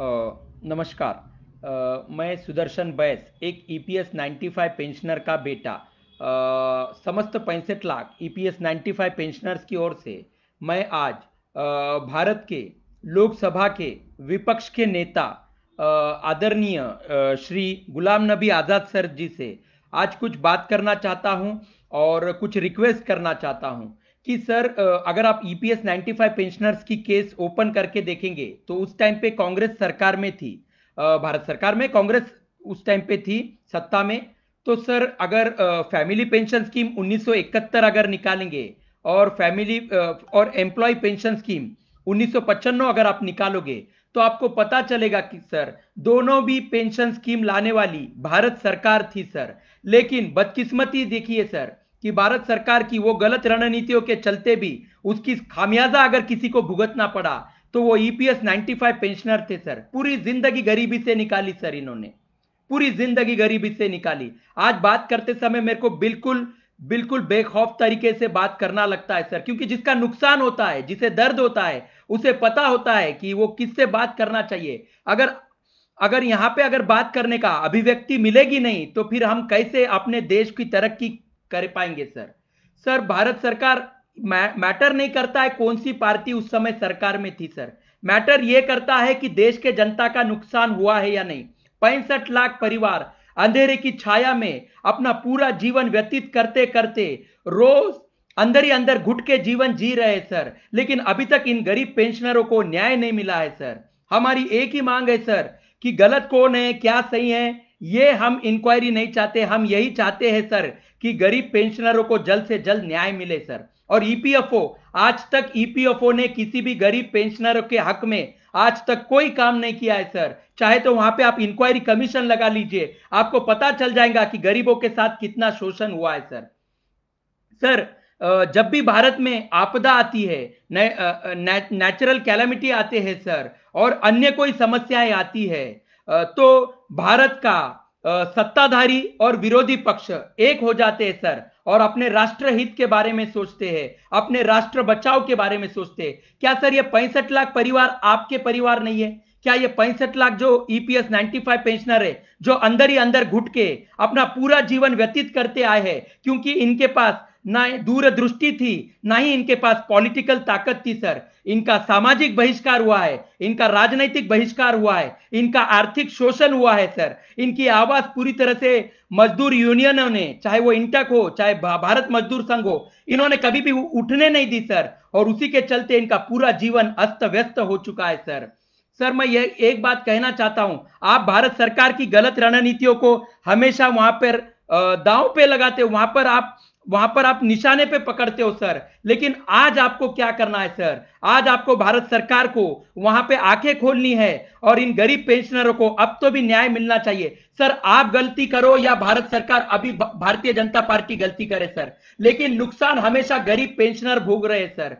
नमस्कार मैं सुदर्शन बैस एक ईपीएस 95 पेंशनर का बेटा आ, समस्त पैंसठ लाख ईपीएस 95 पेंशनर्स की ओर से मैं आज आ, भारत के लोकसभा के विपक्ष के नेता आदरणीय श्री गुलाम नबी आज़ाद सर जी से आज कुछ बात करना चाहता हूं और कुछ रिक्वेस्ट करना चाहता हूं कि सर अगर आप ईपीएस 95 पेंशनर्स की केस ओपन करके देखेंगे तो उस टाइम पे कांग्रेस सरकार में थी भारत सरकार में कांग्रेस उस टाइम पे थी सत्ता में तो सर अगर फैमिली पेंशन स्कीम 1971 अगर निकालेंगे और फैमिली और एम्प्लॉय पेंशन स्कीम उन्नीस अगर आप निकालोगे तो आपको पता चलेगा कि सर दोनों भी पेंशन स्कीम लाने वाली भारत सरकार थी सर लेकिन बदकिस्मती देखिए सर कि भारत सरकार की वो गलत रणनीतियों के चलते भी उसकी खामियाजा अगर किसी को भुगतना पड़ा तो वो ईपीएस 95 पेंशनर थे सर पूरी जिंदगी गरीबी से निकाली सर इन्होंने पूरी जिंदगी गरीबी से निकाली आज बात करते समय मेरे को बिल्कुल बिल्कुल बेखौफ तरीके से बात करना लगता है सर क्योंकि जिसका नुकसान होता है जिसे दर्द होता है उसे पता होता है कि वो किससे बात करना चाहिए अगर अगर यहां पे अगर बात करने का अभिव्यक्ति मिलेगी नहीं तो फिर हम कैसे अपने देश की तरक्की कर पाएंगे सर सर भारत सरकार मैटर नहीं करता है कौन सी पार्टी उस समय सरकार में थी सर मैटर यह करता है कि देश के जनता का नुकसान हुआ है या नहीं पैंसठ लाख परिवार अंधेरे की छाया में अपना पूरा जीवन व्यतीत करते करते रोज अंदर ही अंदर घुट के जीवन जी रहे सर लेकिन अभी तक इन गरीब पेंशनरों को न्याय नहीं मिला है सर हमारी एक ही मांग है सर कि गलत कौन है क्या सही है ये हम इंक्वायरी नहीं चाहते हम यही चाहते हैं सर कि गरीब पेंशनरों को जल्द से जल्द न्याय मिले सर और ईपीएफओ e आज तक ईपीएफओ e ने किसी भी गरीब पेंशनरों के हक में आज तक कोई काम नहीं किया है सर चाहे तो वहां पे आप इंक्वायरी कमीशन लगा लीजिए आपको पता चल जाएगा कि गरीबों के साथ कितना शोषण हुआ है सर सर जब भी भारत में आपदा आती है नेचुरल ने, कैलामिटी आते हैं सर और अन्य कोई समस्याएं आती है तो भारत का सत्ताधारी और विरोधी पक्ष एक हो जाते हैं सर और अपने राष्ट्र हित के बारे में सोचते हैं अपने राष्ट्र बचाव के बारे में सोचते हैं क्या सर ये पैंसठ लाख परिवार आपके परिवार नहीं है क्या ये पैंसठ लाख जो ईपीएस e 95 पेंशनर है जो अंदर ही अंदर घुट के अपना पूरा जीवन व्यतीत करते आए हैं क्योंकि इनके पास ना दूरदृष्टि थी ना ही इनके पास पॉलिटिकल ताकत थी सर इनका सामाजिक बहिष्कार हुआ है इनका राजनीतिक बहिष्कार हुआ है इनका आर्थिक शोषण हुआ है सर इनकी आवाज पूरी तरह से मजदूर यूनियनों ने चाहे वो इंटक हो चाहे भारत मजदूर संघ हो इन्होंने कभी भी उठने नहीं दी सर और उसी के चलते इनका पूरा जीवन अस्त व्यस्त हो चुका है सर सर मैं यह एक बात कहना चाहता हूं आप भारत सरकार की गलत रणनीतियों को हमेशा वहां पर दांव पे लगाते वहां पर आप वहां पर आप निशाने पे पकड़ते हो सर लेकिन आज आपको क्या करना है सर आज आपको भारत सरकार को वहां पे आंखें खोलनी है और इन गरीब पेंशनरों को अब तो भी न्याय मिलना चाहिए सर आप गलती करो या भारत सरकार अभी भारतीय जनता पार्टी गलती करे सर लेकिन नुकसान हमेशा गरीब पेंशनर भोग रहे सर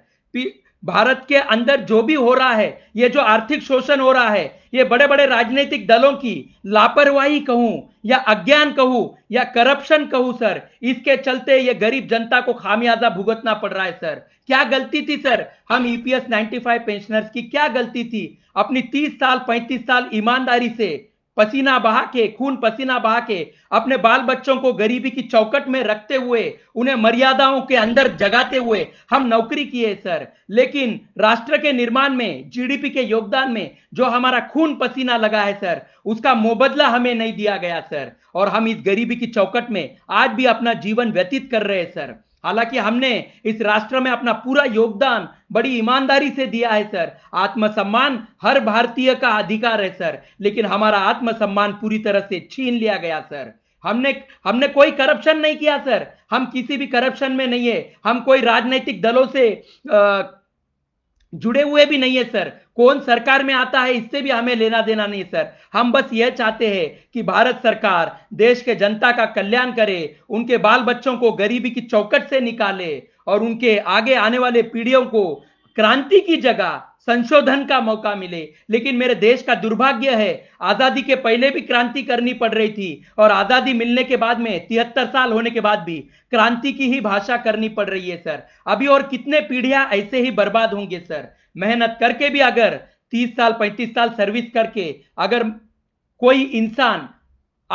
भारत के अंदर जो भी हो रहा है ये जो आर्थिक शोषण हो रहा है ये बड़े बड़े राजनीतिक दलों की लापरवाही कहूं या अज्ञान कहूं या करप्शन कहूं सर इसके चलते ये गरीब जनता को खामियाजा भुगतना पड़ रहा है सर क्या गलती थी सर हम ईपीएस 95 पेंशनर्स की क्या गलती थी अपनी 30 साल 35 साल ईमानदारी से पसीना बहा के खून पसीना बहा के अपने बाल बच्चों को गरीबी की चौकट में रखते हुए उन्हें मर्यादाओं के अंदर जगाते हुए हम नौकरी किए सर लेकिन राष्ट्र के निर्माण में जीडीपी के योगदान में जो हमारा खून पसीना लगा है सर उसका मोबदला हमें नहीं दिया गया सर और हम इस गरीबी की चौकट में आज भी अपना जीवन व्यतीत कर रहे हैं सर हालांकि हमने इस राष्ट्र में अपना पूरा योगदान बड़ी ईमानदारी से दिया है सर आत्मसम्मान हर भारतीय का अधिकार है सर लेकिन हमारा आत्मसम्मान पूरी तरह से छीन लिया गया सर हमने हमने कोई करप्शन नहीं किया सर हम किसी भी करप्शन में नहीं है हम कोई राजनीतिक दलों से आ, जुड़े हुए भी नहीं है सर कौन सरकार में आता है इससे भी हमें लेना देना नहीं सर हम बस यह चाहते हैं कि भारत सरकार देश के जनता का कल्याण करे उनके बाल बच्चों को गरीबी की चौकट से निकाले और उनके आगे आने वाले पीढ़ियों को क्रांति की जगह संशोधन का मौका मिले लेकिन मेरे देश का दुर्भाग्य है आजादी के पहले भी क्रांति करनी पड़ रही थी और आजादी मिलने के बाद में तिहत्तर साल होने के बाद भी क्रांति की ही भाषा करनी पड़ रही है सर अभी और कितने पीढ़ियां ऐसे ही बर्बाद होंगे सर मेहनत करके भी अगर तीस साल पैंतीस साल सर्विस करके अगर कोई इंसान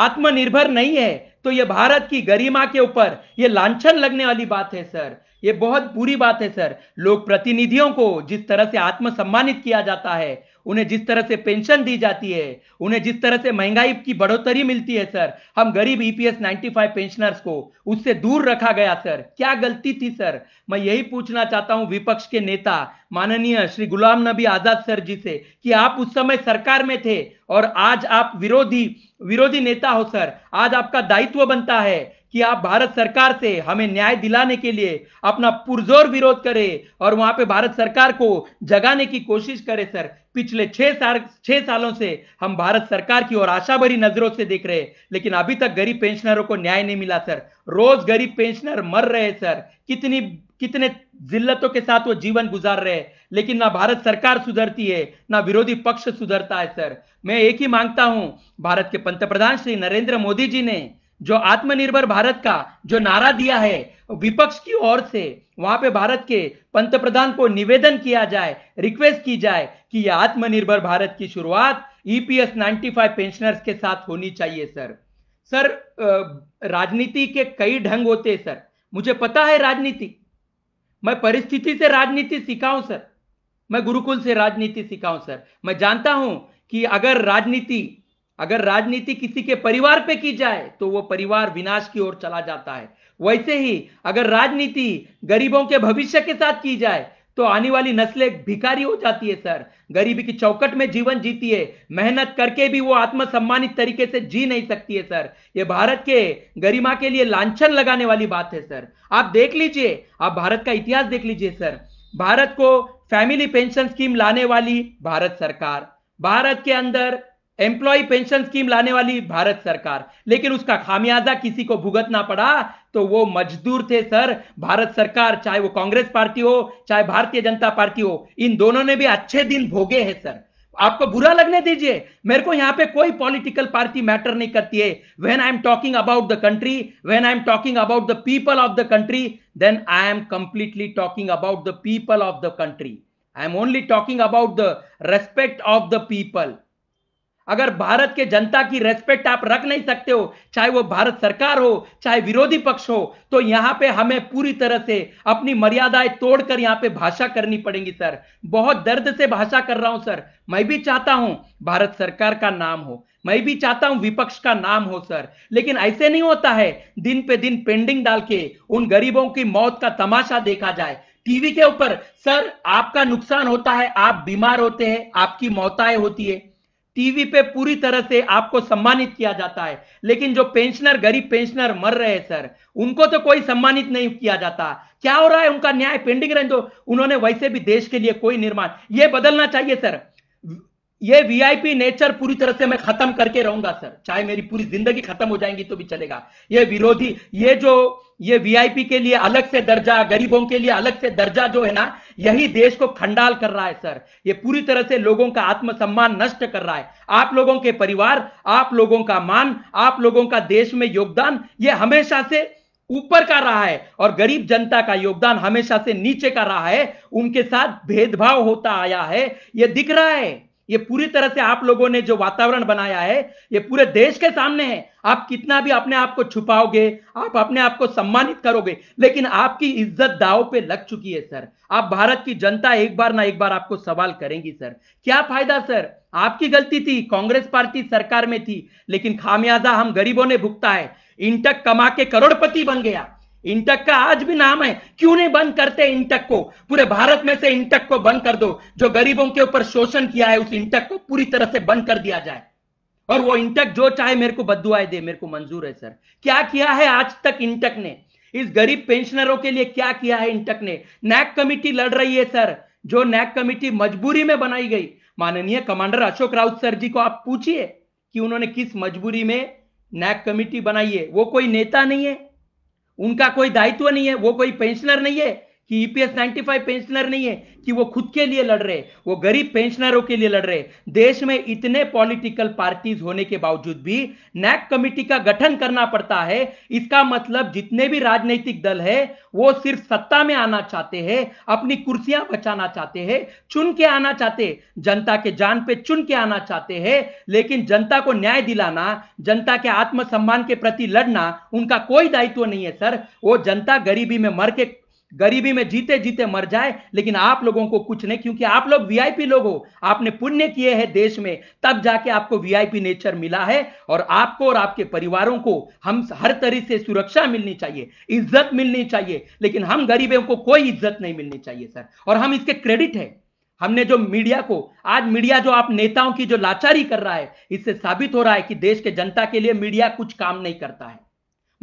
आत्मनिर्भर नहीं है तो यह भारत की गरिमा के ऊपर यह लांछन लगने वाली बात है सर ये बहुत बुरी बात है सर लोग प्रतिनिधियों को जिस तरह से आत्मसम्मानित किया जाता है उन्हें जिस तरह से पेंशन दी जाती है उन्हें जिस तरह से महंगाई की बढ़ोतरी मिलती है सर हम गरीब ईपीएस 95 पेंशनर्स को उससे दूर रखा गया सर क्या गलती थी सर मैं यही पूछना चाहता हूं विपक्ष के नेता माननीय श्री गुलाम नबी आजाद सर जी से कि आप उस समय सरकार में थे और आज आप विरोधी विरोधी नेता हो सर आज आपका दायित्व बनता है कि आप भारत सरकार से हमें न्याय दिलाने के लिए अपना पुरजोर विरोध करें और वहां पे भारत सरकार को जगाने की कोशिश करें सर पिछले छह साल छह सालों से हम भारत सरकार की ओर आशा भरी नजरों से देख रहे हैं लेकिन अभी तक गरीब पेंशनरों को न्याय नहीं मिला सर रोज गरीब पेंशनर मर रहे सर कितनी कितने जिल्लतों के साथ वो जीवन गुजार रहे लेकिन ना भारत सरकार सुधरती है ना विरोधी पक्ष सुधरता है सर मैं एक ही मांगता हूं भारत के पंतप्रधान श्री नरेंद्र मोदी जी ने जो आत्मनिर्भर भारत का जो नारा दिया है विपक्ष की ओर से वहां पे भारत के पंत प्रधान को निवेदन किया जाए रिक्वेस्ट की जाए कि यह आत्मनिर्भर भारत की शुरुआत ईपीएस 95 पेंशनर्स के साथ होनी चाहिए सर सर राजनीति के कई ढंग होते हैं सर मुझे पता है राजनीति मैं परिस्थिति से राजनीति सिखाऊं सर मैं गुरुकुल से राजनीति सिखाऊं सर मैं जानता हूं कि अगर राजनीति अगर राजनीति किसी के परिवार पे की जाए तो वो परिवार विनाश की ओर चला जाता है वैसे ही अगर राजनीति गरीबों के भविष्य के साथ की जाए तो आने वाली नस्लें भिखारी हो जाती है सर गरीबी की चौकट में जीवन जीती है मेहनत करके भी वो आत्मसम्मानित तरीके से जी नहीं सकती है सर ये भारत के गरिमा के लिए लांछन लगाने वाली बात है सर आप देख लीजिए आप भारत का इतिहास देख लीजिए सर भारत को फैमिली पेंशन स्कीम लाने वाली भारत सरकार भारत के अंदर एम्प्लॉय पेंशन स्कीम लाने वाली भारत सरकार लेकिन उसका खामियाजा किसी को भुगतना पड़ा तो वो मजदूर थे सर भारत सरकार चाहे वो कांग्रेस पार्टी हो चाहे भारतीय जनता पार्टी हो इन दोनों ने भी अच्छे दिन भोगे हैं सर आपको बुरा लगने दीजिए मेरे को यहां पे कोई पॉलिटिकल पार्टी मैटर नहीं करती है when I am talking about the country when I am talking about the people of the country then I am completely talking about the people of the country I am only talking about the respect of the people अगर भारत के जनता की respect आप रख नहीं सकते हो चाहे वो भारत सरकार हो चाहे विरोधी पक्ष हो तो यहाँ पे हमें पूरी तरह से अपनी मर्यादाएं तोड़कर यहाँ पे भाषा करनी पड़ेगी सर बहुत दर्द से भाषा कर रहा हूं सर मैं भी चाहता हूं भारत सरकार का नाम हो मैं भी चाहता हूं विपक्ष का नाम हो सर लेकिन ऐसे नहीं होता है दिन पे दिन पेंडिंग डाल के उन गरीबों की मौत का तमाशा देखा जाए टीवी के ऊपर सर आपका नुकसान होता है आप बीमार होते हैं आपकी मौताएं होती है टीवी पे पूरी तरह से आपको सम्मानित किया जाता है लेकिन जो पेंशनर गरीब पेंशनर मर रहे हैं सर उनको तो कोई सम्मानित नहीं किया जाता क्या हो रहा है उनका न्याय पेंडिंग रहे तो उन्होंने वैसे भी देश के लिए कोई निर्माण ये बदलना चाहिए सर ये वीआईपी नेचर पूरी तरह से मैं खत्म करके रहूंगा सर चाहे मेरी पूरी जिंदगी खत्म हो जाएंगी तो भी चलेगा ये विरोधी ये जो ये वीआईपी के लिए अलग से दर्जा गरीबों के लिए अलग से दर्जा जो है ना यही देश को खंडाल कर रहा है सर ये पूरी तरह से लोगों का आत्मसम्मान नष्ट कर रहा है आप लोगों के परिवार आप लोगों का मान आप लोगों का देश में योगदान ये हमेशा से ऊपर का रहा है और गरीब जनता का योगदान हमेशा से नीचे का रहा है उनके साथ भेदभाव होता आया है ये दिख रहा है ये पूरी तरह से आप लोगों ने जो वातावरण बनाया है ये पूरे देश के सामने है आप कितना भी अपने आप को छुपाओगे आप अपने आप को सम्मानित करोगे लेकिन आपकी इज्जत दाव पे लग चुकी है सर आप भारत की जनता एक बार ना एक बार आपको सवाल करेंगी सर क्या फायदा सर आपकी गलती थी कांग्रेस पार्टी सरकार में थी लेकिन खामियाजा हम गरीबों ने भुगता है इंटक कमा के करोड़पति बन गया इंटक का आज भी नाम है क्यों नहीं बंद करते इंटक को पूरे भारत में से इंटक को बंद कर दो जो गरीबों के ऊपर शोषण किया है उस इंटक को पूरी तरह से बंद कर दिया जाए और वो इंटक जो चाहे मेरे को बदुआए दे मेरे को मंजूर है सर क्या किया है आज तक इंटक ने इस गरीब पेंशनरों के लिए क्या किया है इंटक ने नैक कमिटी लड़ रही है सर जो नैक कमिटी मजबूरी में बनाई गई माननीय कमांडर अशोक राउत सर जी को आप पूछिए कि उन्होंने किस मजबूरी में नैक कमिटी बनाई है वो कोई नेता नहीं है उनका कोई दायित्व नहीं है वो कोई पेंशनर नहीं है कि ईपीएस 95 पेंशनर नहीं है कि वो खुद के लिए लड़ रहे वो गरीब पेंशनरों के लिए लड़ रहे देश में इतने पॉलिटिकल पार्टीज होने के बावजूद भी नैक कमिटी का गठन करना पड़ता है इसका मतलब जितने भी राजनीतिक दल है वो सिर्फ सत्ता में आना चाहते हैं अपनी कुर्सियां बचाना चाहते हैं चुन के आना चाहते जनता के जान पे चुन के आना चाहते हैं लेकिन जनता को न्याय दिलाना जनता के आत्मसम्मान के प्रति लड़ना उनका कोई दायित्व नहीं है सर वो जनता गरीबी में मर के गरीबी में जीते जीते मर जाए लेकिन आप लोगों को कुछ नहीं क्योंकि आप लोग वीआईपी लोग हो आपने पुण्य किए हैं देश में तब जाके आपको वीआईपी नेचर मिला है और आपको और आपके परिवारों को हम हर तरह से सुरक्षा मिलनी चाहिए इज्जत मिलनी चाहिए लेकिन हम गरीबों को कोई इज्जत नहीं मिलनी चाहिए सर और हम इसके क्रेडिट है हमने जो मीडिया को आज मीडिया जो आप नेताओं की जो लाचारी कर रहा है इससे साबित हो रहा है कि देश के जनता के लिए मीडिया कुछ काम नहीं करता है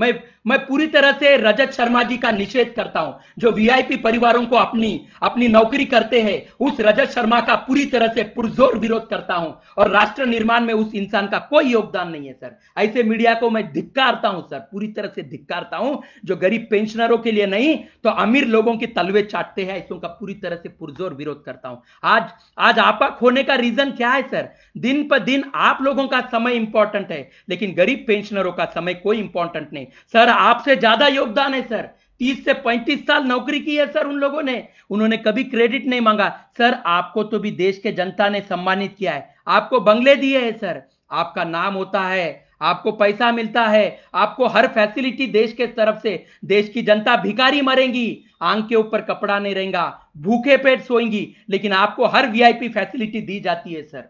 मैं मैं पूरी तरह से रजत शर्मा जी का निषेध करता हूं जो वीआईपी परिवारों को अपनी अपनी नौकरी करते हैं उस रजत शर्मा का पूरी तरह से पुरजोर विरोध करता हूं और राष्ट्र निर्माण में उस इंसान का कोई योगदान नहीं है सर ऐसे मीडिया को मैं धिक्कारता हूं सर पूरी तरह से धिक्कारता हूं जो गरीब पेंशनरों के लिए नहीं तो अमीर लोगों के तलवे चाटते हैं ऐसों का पूरी तरह से पुरजोर विरोध करता हूं आज आज आपक होने का रीजन क्या है सर दिन पर दिन आप लोगों का समय इंपॉर्टेंट है लेकिन गरीब पेंशनरों का समय कोई इंपॉर्टेंट नहीं नहीं सर आपसे ज्यादा योगदान है सर तीस से पैंतीस साल नौकरी की है सर उन लोगों ने उन्होंने कभी क्रेडिट नहीं मांगा सर आपको तो भी देश के जनता ने सम्मानित किया है आपको बंगले दिए हैं सर आपका नाम होता है आपको पैसा मिलता है आपको हर फैसिलिटी देश के तरफ से देश की जनता भिखारी मरेंगी आंख के ऊपर कपड़ा नहीं रहेगा भूखे पेट सोएंगी लेकिन आपको हर वीआईपी फैसिलिटी दी जाती है सर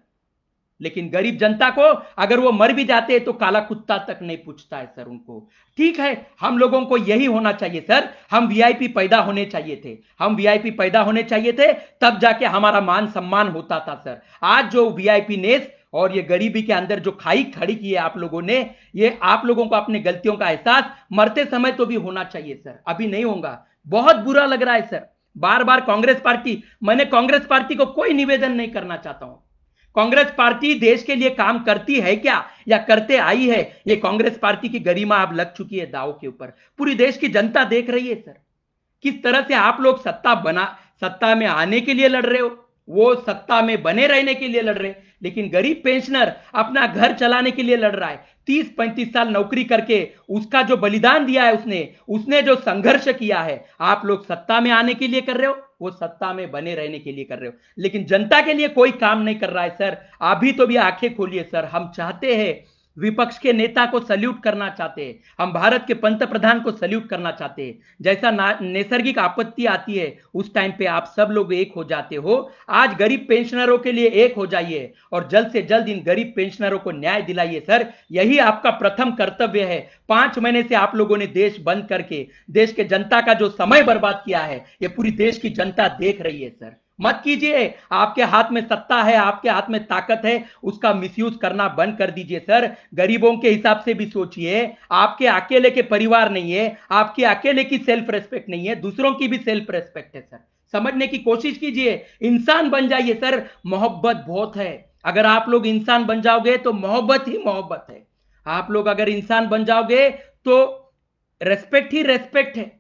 लेकिन गरीब जनता को अगर वो मर भी जाते हैं तो काला कुत्ता तक नहीं पूछता है सर उनको ठीक है हम लोगों को यही होना चाहिए सर हम वीआईपी पैदा होने चाहिए थे हम वीआईपी पैदा होने चाहिए थे तब जाके हमारा मान सम्मान होता था सर आज जो वीआईपी नेस और ये गरीबी के अंदर जो खाई खड़ी की है आप लोगों ने ये आप लोगों को अपने गलतियों का एहसास मरते समय तो भी होना चाहिए सर अभी नहीं होगा बहुत बुरा लग रहा है सर बार बार कांग्रेस पार्टी मैंने कांग्रेस पार्टी को कोई निवेदन नहीं करना चाहता हूं कांग्रेस पार्टी देश के लिए काम करती है क्या या करते आई है ये कांग्रेस पार्टी की गरिमा आप लग चुकी है दाव के ऊपर पूरी देश की जनता देख रही है सर किस तरह से आप लोग सत्ता बना सत्ता में आने के लिए लड़ रहे हो वो सत्ता में बने रहने के लिए लड़ रहे लेकिन गरीब पेंशनर अपना घर चलाने के लिए लड़ रहा है तीस पैंतीस साल नौकरी करके उसका जो बलिदान दिया है उसने उसने जो संघर्ष किया है आप लोग सत्ता में आने के लिए कर रहे हो वो सत्ता में बने रहने के लिए कर रहे हो लेकिन जनता के लिए कोई काम नहीं कर रहा है सर अभी तो भी आंखें खोलिए सर हम चाहते हैं विपक्ष के नेता को सल्यूट करना चाहते हम भारत के पंत प्रधान को सल्यूट करना चाहते जैसा नैसर्गिक आपत्ति आती है उस टाइम पे आप सब लोग एक हो जाते हो आज गरीब पेंशनरों के लिए एक हो जाइए और जल्द से जल्द इन गरीब पेंशनरों को न्याय दिलाइए सर यही आपका प्रथम कर्तव्य है पांच महीने से आप लोगों ने देश बंद करके देश के जनता का जो समय बर्बाद किया है ये पूरी देश की जनता देख रही है सर मत कीजिए आपके हाथ में सत्ता है आपके हाथ में ताकत है उसका मिसयूज करना बंद कर दीजिए सर गरीबों के हिसाब से भी सोचिए आपके अकेले के परिवार नहीं है आपके अकेले की सेल्फ रेस्पेक्ट नहीं है दूसरों की भी सेल्फ रेस्पेक्ट है सर समझने की कोशिश कीजिए इंसान बन जाइए सर मोहब्बत बहुत है अगर आप लोग इंसान बन जाओगे तो मोहब्बत ही मोहब्बत है आप लोग अगर इंसान बन जाओगे तो रेस्पेक्ट ही रेस्पेक्ट है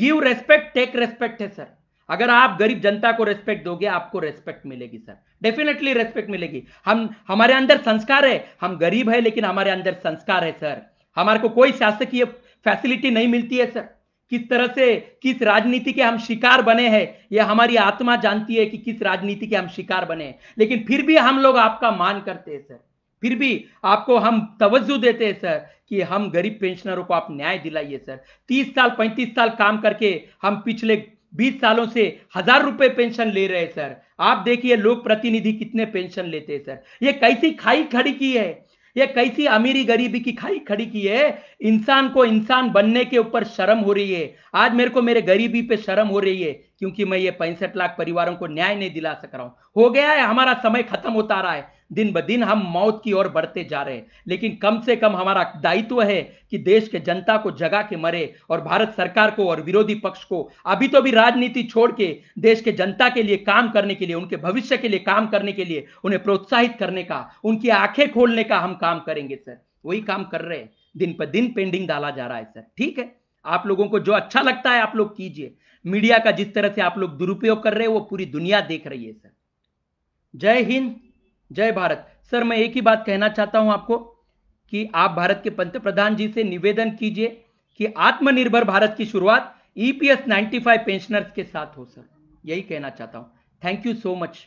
गिव रेस्पेक्ट टेक रेस्पेक्ट है सर अगर आप गरीब जनता को रेस्पेक्ट दोगे आपको रेस्पेक्ट मिलेगी सर डेफिनेटली रेस्पेक्ट मिलेगी हम हमारे अंदर संस्कार है हम गरीब है लेकिन हमारे अंदर संस्कार है सर हमारे को कोई शासकीय फैसिलिटी नहीं मिलती है सर किस तरह से किस राजनीति के हम शिकार बने हैं यह हमारी आत्मा जानती है कि किस राजनीति के हम शिकार बने हैं लेकिन फिर भी हम लोग आपका मान करते हैं सर फिर भी आपको हम तवज्जो देते हैं सर कि हम गरीब पेंशनरों को आप न्याय दिलाइए सर तीस साल पैंतीस साल काम करके हम पिछले बीस सालों से हजार रुपए पेंशन ले रहे सर आप देखिए लोक प्रतिनिधि कितने पेंशन लेते हैं सर ये कैसी खाई खड़ी की है ये कैसी अमीरी गरीबी की खाई खड़ी की है इंसान को इंसान बनने के ऊपर शर्म हो रही है आज मेरे को मेरे गरीबी पे शर्म हो रही है क्योंकि मैं ये पैंसठ लाख परिवारों को न्याय नहीं दिला सक रहा हूं हो गया है हमारा समय खत्म होता रहा है दिन ब दिन हम मौत की ओर बढ़ते जा रहे हैं लेकिन कम से कम हमारा दायित्व है कि देश के जनता को जगा के मरे और भारत सरकार को और विरोधी पक्ष को अभी तो भी राजनीति छोड़ के देश के जनता के लिए काम करने के लिए उनके भविष्य के लिए काम करने के लिए उन्हें प्रोत्साहित करने का उनकी आंखें खोलने का हम काम करेंगे सर वही काम कर रहे हैं दिन पर दिन पेंडिंग डाला जा रहा है सर ठीक है आप लोगों को जो अच्छा लगता है आप लोग कीजिए मीडिया का जिस तरह से आप लोग दुरुपयोग कर रहे हैं वो पूरी दुनिया देख रही है सर जय हिंद जय भारत सर मैं एक ही बात कहना चाहता हूं आपको कि आप भारत के पंत प्रधान जी से निवेदन कीजिए कि आत्मनिर्भर भारत की शुरुआत ईपीएस 95 पेंशनर्स के साथ हो सर यही कहना चाहता हूं थैंक यू सो मच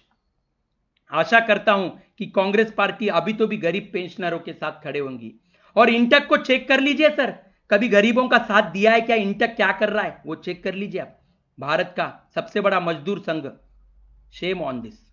आशा करता हूं कि कांग्रेस पार्टी अभी तो भी गरीब पेंशनरों के साथ खड़े होंगी और इंटक को चेक कर लीजिए सर कभी गरीबों का साथ दिया है क्या इंटक क्या कर रहा है वो चेक कर लीजिए आप भारत का सबसे बड़ा मजदूर संघ शेम ऑन दिस